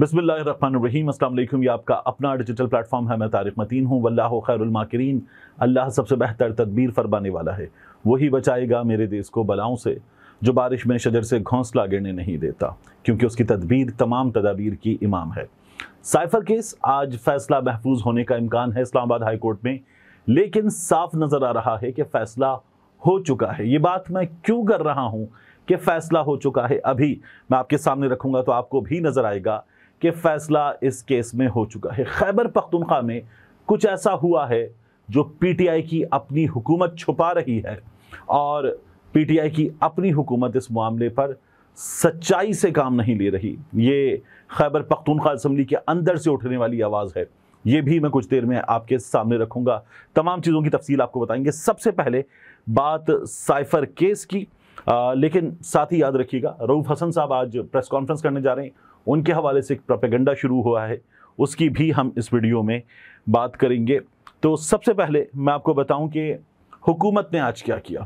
بسم اللہ الرحمن الرحیم السلام علیکم یہ آپ کا اپنا ڈیجیٹل پلیٹ فارم ہے میں طارق متین ہوں واللہ خیر الماکرین اللہ سب سے بہتر تدبیر فرمانے والا ہے وہی بچائے گا میرے دیس کو بلاؤں سے جو بارش میں شجر سے گھونسلہ گرنے نہیں دیتا کیونکہ اس کی تدبیر تمام تدابیر کی امام ہے سائفر کیس آج فیصلہ محفوظ ہونے کا امکان ہے اسلام آباد ہائی کورٹ میں لیکن صاف نظر آ رہا ہے کہ فیصلہ ہو چکا ہے یہ بات میں کیوں کر رہا ہوں کہ فیصلہ ہو چکا ہے ابھی میں آپ کے سامنے رکھوں گا تو آپ کو بھی نظر آئے گا کہ فیصلہ اس کیس میں ہو چکا ہے خیبر پختونخوا میں کچھ ایسا ہوا ہے جو پی ٹی آئی کی اپنی حکومت چھپا رہی ہے اور پی ٹی آئی کی اپنی حکومت اس معاملے پر سچائی سے کام نہیں لے رہی یہ خیبر پختونخوا اسمبلی کے اندر سے اٹھنے والی آواز ہے یہ بھی میں کچھ دیر میں آپ کے سامنے رکھوں گا تمام چیزوں کی تفصیل آپ کو بتائیں گے سب سے پہلے بات سائفر کیس کی لیکن ساتھ ہی یاد رکھیے گا روف حسن صاحب آج پریس کانفرنس کرنے جا رہے ہیں ان کے حوالے سے ایک پروپیگنڈا شروع ہوا ہے اس کی بھی ہم اس ویڈیو میں بات کریں گے تو سب سے پہلے میں آپ کو بتاؤں کہ حکومت نے آج کیا کیا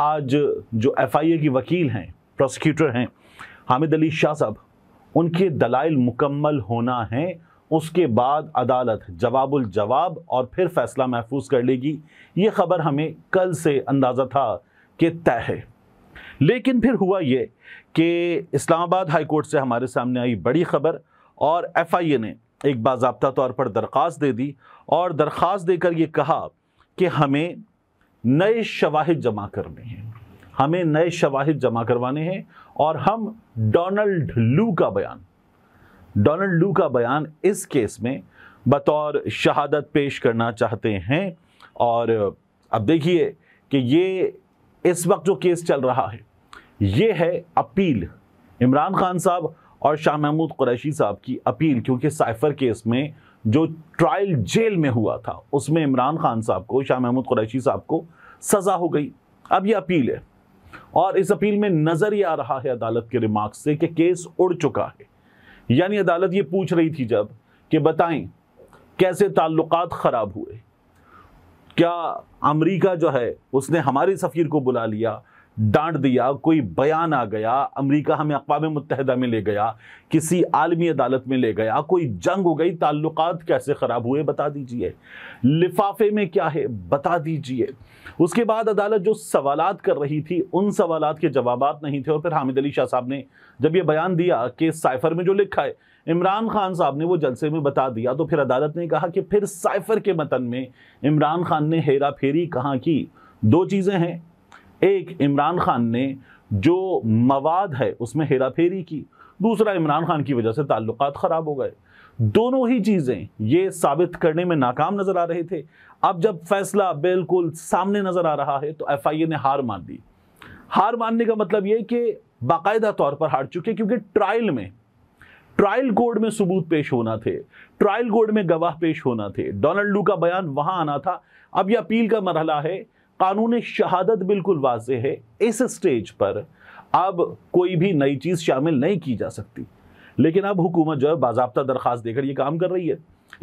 آج جو ایف آئی اے کی وکیل ہیں پروسیکیوٹر ہیں حامد علی شاہ صاحب ان کے دلائل مکمل ہونا ہے اس کے بعد عدالت جواب الجواب اور پھر فیصلہ محفوظ کر لے گی یہ خبر ہمیں کل سے اندازہ تھا کہ طے ہے لیکن پھر ہوا یہ کہ اسلام آباد ہائی کورٹ سے ہمارے سامنے آئی بڑی خبر اور ایف آئی اے نے ایک باضابطہ طور پر درخواست دے دی اور درخواست دے کر یہ کہا کہ ہمیں نئے شواہد جمع کرنے ہیں ہمیں نئے شواہد جمع کروانے ہیں اور ہم ڈونلڈ لو کا بیان ڈونلڈ لو کا بیان اس کیس میں بطور شہادت پیش کرنا چاہتے ہیں اور اب دیکھیے کہ یہ اس وقت جو کیس چل رہا ہے یہ ہے اپیل عمران خان صاحب اور شاہ محمود قریشی صاحب کی اپیل کیونکہ سائفر کیس میں جو ٹرائل جیل میں ہوا تھا اس میں عمران خان صاحب کو شاہ محمود قریشی صاحب کو سزا ہو گئی اب یہ اپیل ہے اور اس اپیل میں نظر یہ آ رہا ہے عدالت کے ریمارک سے کہ کیس اڑ چکا ہے یعنی عدالت یہ پوچھ رہی تھی جب کہ بتائیں کیسے تعلقات خراب ہوئے کیا امریکہ جو ہے اس نے ہمارے سفیر کو بلا لیا ڈانٹ دیا کوئی بیان آ گیا امریکہ ہمیں اقوام متحدہ میں لے گیا کسی عالمی عدالت میں لے گیا کوئی جنگ ہو گئی تعلقات کیسے خراب ہوئے بتا دیجئے لفافے میں کیا ہے بتا دیجئے اس کے بعد عدالت جو سوالات کر رہی تھی ان سوالات کے جوابات نہیں تھے اور پھر حامد علی شاہ صاحب نے جب یہ بیان دیا کہ سائفر میں جو لکھا ہے عمران خان صاحب نے وہ جلسے میں بتا دیا تو پھر عدالت نے کہا کہ پھر سائفر کے متن میں عمران خان نے ہیرا پھیری کہاں کی دو چیزیں ہیں ایک عمران خان نے جو مواد ہے اس میں ہیرا پھیری کی دوسرا عمران خان کی وجہ سے تعلقات خراب ہو گئے دونوں ہی چیزیں یہ ثابت کرنے میں ناکام نظر آ رہے تھے اب جب فیصلہ بالکل سامنے نظر آ رہا ہے تو ایف آئی اے نے ہار مان دی ہار ماننے کا مطلب یہ کہ باقاعدہ طور پر ہار چکے کیونکہ ٹرائل میں ٹرائل کورٹ میں ثبوت پیش ہونا تھے ٹرائل کورٹ میں گواہ پیش ہونا تھے ڈونلڈ لو کا بیان وہاں آنا تھا اب یہ اپیل کا مرحلہ ہے قانون شہادت بالکل واضح ہے اس اسٹیج پر اب کوئی بھی نئی چیز شامل نہیں کی جا سکتی لیکن اب حکومت جو ہے باضابطہ درخواست دے کر یہ کام کر رہی ہے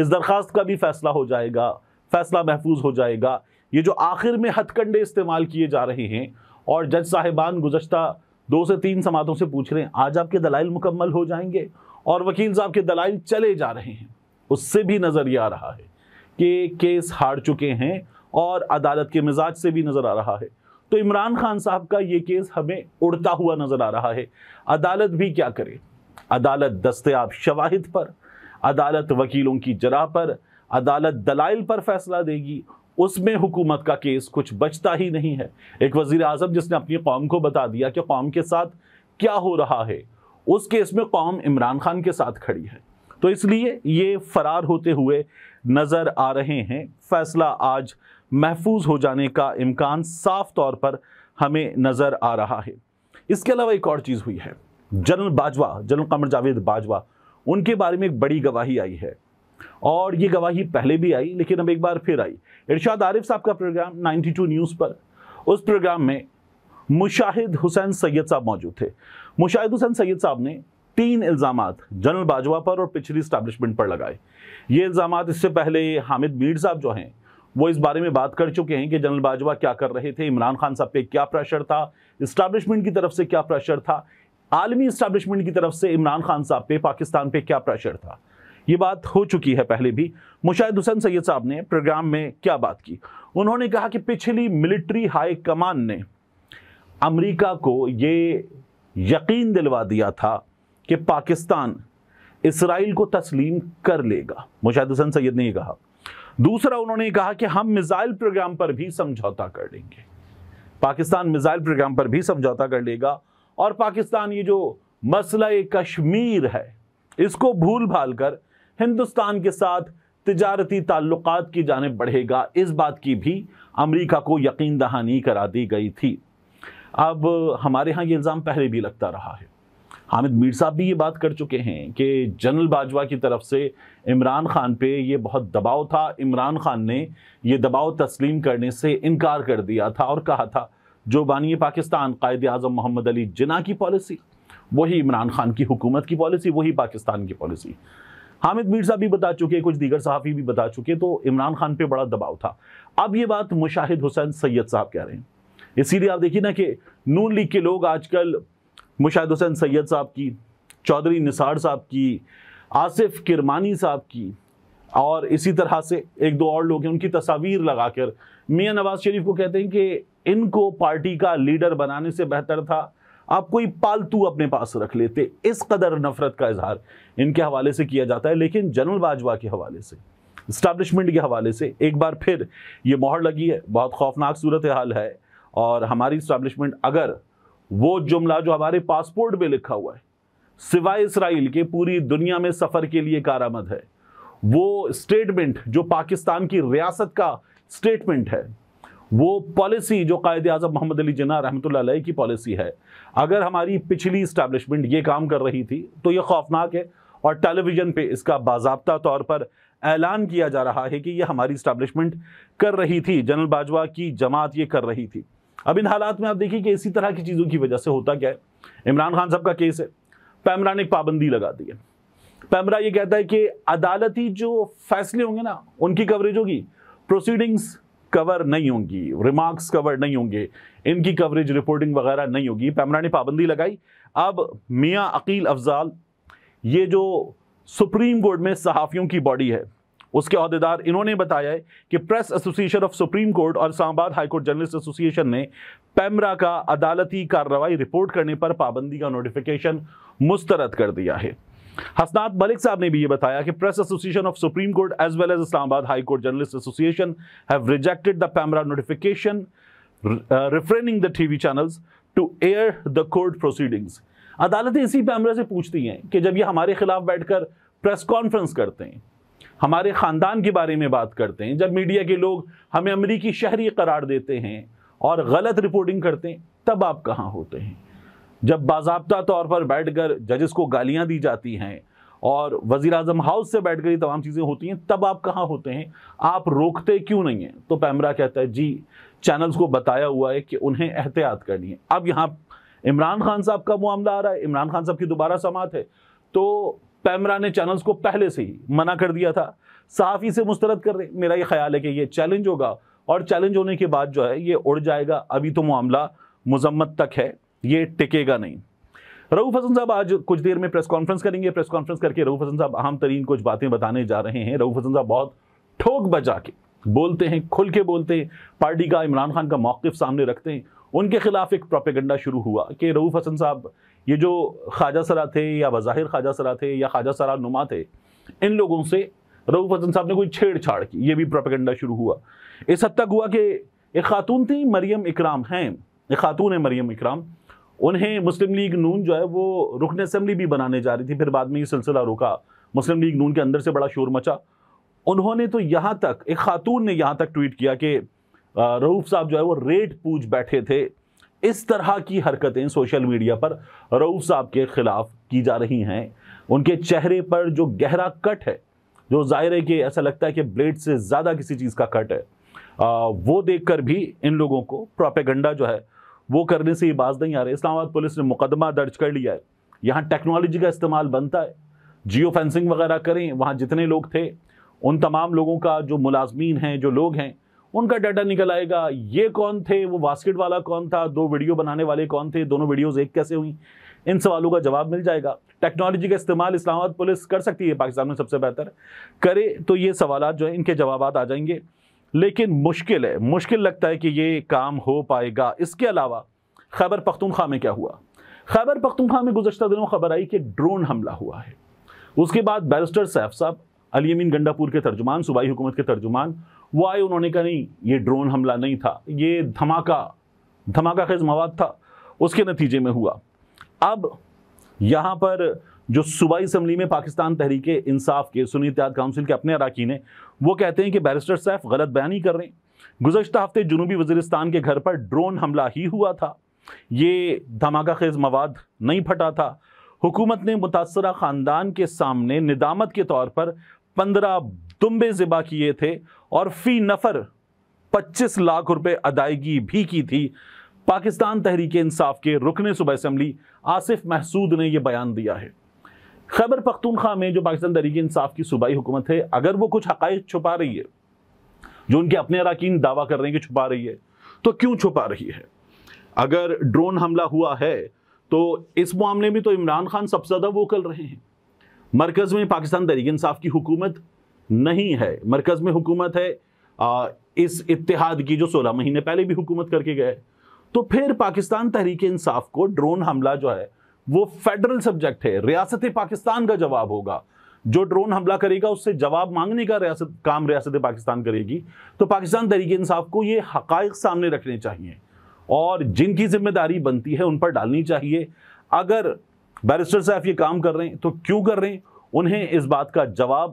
اس درخواست کا بھی فیصلہ ہو جائے گا فیصلہ محفوظ ہو جائے گا یہ جو آخر میں ہتھ کنڈے استعمال کیے جا رہے ہیں اور جج صاحبان گزشتہ دو سے تین سماعتوں سے پوچھ رہے ہیں آج آپ کے دلائل مکمل ہو جائیں گے اور وکیل صاحب کے دلائل چلے جا رہے ہیں اس سے بھی نظر یہ آ رہا ہے کہ کیس ہار چکے ہیں اور عدالت کے مزاج سے بھی نظر آ رہا ہے تو عمران خان صاحب کا یہ کیس ہمیں اڑتا ہوا نظر آ رہا ہے عدالت بھی کیا کرے عدالت دستیاب شواہد پر عدالت وکیلوں کی جرا پر عدالت دلائل پر فیصلہ دے گی اس میں حکومت کا کیس کچھ بچتا ہی نہیں ہے ایک وزیر اعظم جس نے اپنی قوم کو بتا دیا کہ قوم کے ساتھ کیا ہو رہا ہے اس کیس میں قوم عمران خان کے ساتھ کھڑی ہے تو اس لیے یہ فرار ہوتے ہوئے نظر آ رہے ہیں فیصلہ آج محفوظ ہو جانے کا امکان صاف طور پر ہمیں نظر آ رہا ہے اس کے علاوہ ایک اور چیز ہوئی ہے جنرل باجوہ جنرل قمر جاوید باجوہ ان کے بارے میں ایک بڑی گواہی آئی ہے اور یہ گواہی پہلے بھی آئی لیکن اب ایک بار پھر آئی ارشاد عارف صاحب کا پروگرام نائنٹی ٹو نیوز پر اس پروگرام میں مشاہد حسین سید صاحب موجود تھے مشاہد حسین سید صاحب نے تین الزامات جنرل باجوہ پر اور پچھلی اسٹیبلشمنٹ پر لگائے یہ الزامات اس سے پہلے حامد میر صاحب جو ہیں وہ اس بارے میں بات کر چکے ہیں کہ جنرل باجوہ کیا کر رہے تھے عمران خان صاحب پہ کیا پریشر تھا اسٹابلشمنٹ کی طرف سے کیا پریشر تھا عالمی اسٹیبلشمنٹ کی طرف سے عمران خان صاحب پہ پاکستان پہ کیا پریشر تھا یہ بات ہو چکی ہے پہلے بھی مشاہد حسین سید صاحب نے پروگرام میں کیا بات کی انہوں نے کہا کہ پچھلی ملٹری ہائی کمان نے امریکہ کو یہ یقین دلوا دیا تھا کہ پاکستان اسرائیل کو تسلیم کر لے گا مشاہد حسین سید نے یہ کہا دوسرا انہوں نے کہا کہ ہم میزائل پروگرام پر بھی سمجھوتا کر لیں گے پاکستان میزائل پروگرام پر بھی سمجھوتا کر لے گا اور پاکستان یہ جو مسئلہ کشمیر ہے اس کو بھول بھال کر ہندوستان کے ساتھ تجارتی تعلقات کی جانب بڑھے گا اس بات کی بھی امریکہ کو یقین دہانی کرا دی گئی تھی اب ہمارے ہاں یہ الزام پہلے بھی لگتا رہا ہے حامد میر صاحب بھی یہ بات کر چکے ہیں کہ جنرل باجوہ کی طرف سے عمران خان پہ یہ بہت دباؤ تھا عمران خان نے یہ دباؤ تسلیم کرنے سے انکار کر دیا تھا اور کہا تھا جو بانی پاکستان قائد اعظم محمد علی جناح کی پالیسی وہی عمران خان کی حکومت کی پالیسی وہی پاکستان کی پالیسی حامد میر صاحب بھی بتا چکے کچھ دیگر صحافی بھی بتا چکے تو عمران خان پہ بڑا دباؤ تھا اب یہ بات مشاہد حسین سید صاحب کہہ رہے ہیں اسی لیے آپ دیکھیے نا کہ نون لیگ کے لوگ آج کل مشاہد حسین سید صاحب کی چودھری نثار صاحب کی آصف کرمانی صاحب کی اور اسی طرح سے ایک دو اور لوگ ہیں ان کی تصاویر لگا کر میاں نواز شریف کو کہتے ہیں کہ ان کو پارٹی کا لیڈر بنانے سے بہتر تھا آپ کوئی پالتو اپنے پاس رکھ لیتے اس قدر نفرت کا اظہار ان کے حوالے سے کیا جاتا ہے لیکن جنرل باجوہ کے حوالے سے اسٹابلشمنٹ کے حوالے سے ایک بار پھر یہ مہر لگی ہے بہت خوفناک صورتحال ہے اور ہماری اسٹابلشمنٹ اگر وہ جملہ جو ہمارے پاسپورٹ میں لکھا ہوا ہے سوائے اسرائیل کے پوری دنیا میں سفر کے لیے کارآمد ہے وہ اسٹیٹمنٹ جو پاکستان کی ریاست کا اسٹیٹمنٹ ہے وہ پالیسی جو قائد اعظم محمد علی جناح رحمۃ اللہ علیہ کی پالیسی ہے اگر ہماری پچھلی اسٹیبلشمنٹ یہ کام کر رہی تھی تو یہ خوفناک ہے اور ٹیلی ویژن پہ اس کا باضابطہ طور پر اعلان کیا جا رہا ہے کہ یہ ہماری اسٹیبلشمنٹ کر رہی تھی جنرل باجوہ کی جماعت یہ کر رہی تھی اب ان حالات میں آپ دیکھیں کہ اسی طرح کی چیزوں کی وجہ سے ہوتا کیا ہے عمران خان صاحب کا کیس ہے پیمرا نے ایک پابندی لگا دی ہے پیمرا یہ کہتا ہے کہ عدالتی جو فیصلے ہوں گے نا ان کی کوریج ہوگی پروسیڈنگز کور نہیں ہوں گی ریمارکس کور نہیں ہوں گے ان کی کوریج رپورٹنگ وغیرہ نہیں ہوگی پیمرا نے پابندی لگائی اب میاں عقیل افضال یہ جو سپریم کورٹ میں صحافیوں کی باڈی ہے اس کے عہدیدار انہوں نے بتایا ہے کہ press association of supreme court اور Islamabad high court journalist association نے پیمرا کا عدالتی کارروائی رپورٹ کرنے پر پابندی کا نوٹیفیکیشن مسترد کر دیا ہے حسنات ملک صاحب نے بھی یہ بتایا کہ press association of supreme court as well as Islamabad high court journalist association have rejected the PEMRA notification referring the T V channels to air the court proceedings عدالتیں اسی پیمرا سے پوچھتی ہیں کہ جب یہ ہمارے خلاف بیٹھ کر پریس کانفرنس کرتے ہیں ہمارے خاندان کے بارے میں بات کرتے ہیں جب میڈیا کے لوگ ہمیں امریکی شہری قرار دیتے ہیں اور غلط رپورٹنگ کرتے ہیں تب آپ کہاں ہوتے ہیں جب باضابطہ طور پر بیٹھ کر ججز کو گالیاں دی جاتی ہیں اور وزیر اعظم ہاؤس سے بیٹھ کر یہ تمام چیزیں ہوتی ہیں تب آپ کہاں ہوتے ہیں آپ روکتے کیوں نہیں ہیں تو پیمرا کہتا ہے جی چینلز کو بتایا ہوا ہے کہ انہیں احتیاط کرنی ہے اب یہاں عمران خان صاحب کا معاملہ آ رہا ہے عمران خان صاحب کی دوبارہ سماعت ہے تو پیمرا نے چینلز کو پہلے سے ہی منع کر دیا تھا صحافی سے مسترد کر رہے ہوگا اور چیلنج ہونے کے بعد جو ہے یہ اڑ جائے گا ابھی تو معاملہ مذمت تک ہے یہ ٹکے گا نہیں روح حسن صاحب آج کچھ دیر میں پریس کانفرنس کریں گے پریس کانفرنس کر کے روح حسن صاحب اہم ترین کچھ باتیں بتانے جا رہے ہیں روح حسن صاحب بہت ٹھوک بجا کے بولتے ہیں کھل کے بولتے ہیں پارٹی کا عمران خان کا موقف سامنے رکھتے ہیں ان کے خلاف ایک پروپیگنڈا شروع ہوا کہ رعوف حسن صاحب یہ جو خواجہ سرا تھے یا بظاہر خواجہ سرا تھے یا خواجہ سرا نما تھے ان لوگوں سے رعوف حسن صاحب نے کوئی چھیڑ چھاڑ کی یہ بھی پروپیگنڈا شروع ہوا اس حد تک ہوا کہ ایک خاتون تھی مریم اکرام ہیں ایک خاتون ہے مریم اکرام انہیں مسلم لیگ نون جو ہے وہ رکن اسمبلی بھی بنانے جا رہی تھی پھر بعد میں یہ سلسلہ رکا مسلم لیگ نون کے اندر سے بڑا شور مچا انہوں نے تو یہاں تک ایک خاتون نے یہاں تک ٹویٹ کیا کہ روف صاحب جو ہے وہ ریٹ پوچھ بیٹھے تھے اس طرح کی حرکتیں سوشل میڈیا پر روف صاحب کے خلاف کی جا رہی ہیں ان کے چہرے پر جو گہرا کٹ ہے جو ظاہر ہے کہ ایسا لگتا ہے کہ بلیڈ سے زیادہ کسی چیز کا کٹ ہے وہ دیکھ کر بھی ان لوگوں کو پروپیگنڈا جو ہے وہ کرنے سے یہ باز نہیں آ رہے اسلام آباد پولیس نے مقدمہ درج کر لیا ہے یہاں ٹیکنالوجی کا استعمال بنتا ہے جیو فینسنگ وغیرہ کریں وہاں جتنے لوگ تھے ان تمام لوگوں کا جو ملازمین ہیں جو لوگ ہیں ان کا ڈیٹا نکل آئے گا یہ کون تھے وہ باسکٹ والا کون تھا دو ویڈیو بنانے والے کون تھے دونوں ویڈیوز ایک کیسے ہوئیں ان سوالوں کا جواب مل جائے گا ٹیکنالوجی کا استعمال اسلام آباد پولیس کر سکتی ہے پاکستان میں سب سے بہتر کرے تو یہ سوالات جو ہیں ان کے جوابات آ جائیں گے لیکن مشکل ہے مشکل لگتا ہے کہ یہ کام ہو پائے گا اس کے علاوہ خیبر پختونخوا میں کیا ہوا خیبر پختونخوا میں گزشتہ دنوں خبر آئی کہ ڈرون حملہ ہوا ہے اس کے بعد بیرسٹر سیف صاحب علی امین گنڈا پور کے ترجمان صوبائی حکومت کے ترجمان وہ آئے انہوں نے کہا نہیں یہ ڈرون حملہ نہیں تھا یہ دھماکہ دھماکہ خیز مواد تھا اس کے نتیجے میں ہوا اب یہاں پر جو صوبائی اسمبلی میں پاکستان تحریک انصاف کے سنی اتحاد کاؤنسل کے اپنے اراکین ہیں وہ کہتے ہیں کہ بیرسٹر صاحب غلط بیان ہی کر رہے ہیں گزشتہ ہفتے جنوبی وزیرستان کے گھر پر ڈرون حملہ ہی ہوا تھا یہ دھماکہ خیز مواد نہیں پھٹا تھا حکومت نے متاثرہ خاندان کے سامنے ندامت کے طور پر پندرہ دمبے ذبح کیے تھے اور فی نفر پچیس لاکھ روپے ادائیگی بھی کی تھی پاکستان تحریک انصاف کے رکن صوبہ اسمبلی آصف محسود نے یہ بیان دیا ہے خیبر پختونخوا میں جو پاکستان تحریک انصاف کی صوبائی حکومت ہے اگر وہ کچھ حقائق چھپا رہی ہے جو ان کے اپنے اراکین دعویٰ کر رہے ہیں کہ چھپا رہی ہے تو کیوں چھپا رہی ہے اگر ڈرون حملہ ہوا ہے تو اس معاملے میں تو عمران خان سب سے زیادہ وہ کر رہے ہیں مرکز میں پاکستان تحریک انصاف کی حکومت نہیں ہے مرکز میں حکومت ہے اس اتحاد کی جو سولہ مہینے پہلے بھی حکومت کر کے گئے تو پھر پاکستان تحریک انصاف کو ڈرون حملہ جو ہے وہ فیڈرل سبجیکٹ ہے ریاست پاکستان کا جواب ہوگا جو ڈرون حملہ کرے گا اس سے جواب مانگنے کا کام ریاست پاکستان کرے گی تو پاکستان تحریک انصاف کو یہ حقائق سامنے رکھنے چاہیے اور جن کی ذمہ داری بنتی ہے ان پر ڈالنی چاہیے اگر بیرسٹر صاحب یہ کام کر رہے ہیں تو کیوں کر رہے ہیں انہیں اس بات کا جواب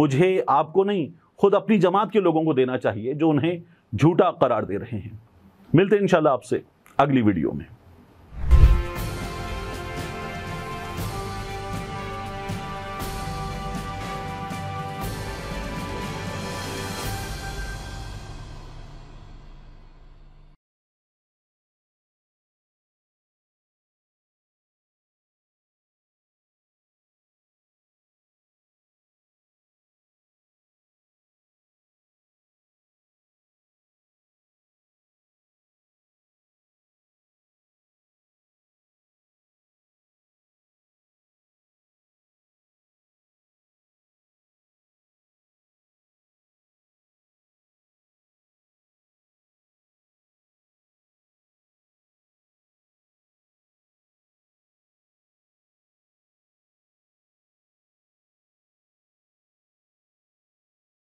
مجھے آپ کو نہیں خود اپنی جماعت کے لوگوں کو دینا چاہیے جو انہیں جھوٹا قرار دے رہے ہیں ملتے ہیں انشاءاللہ آپ سے اگلی ویڈیو میں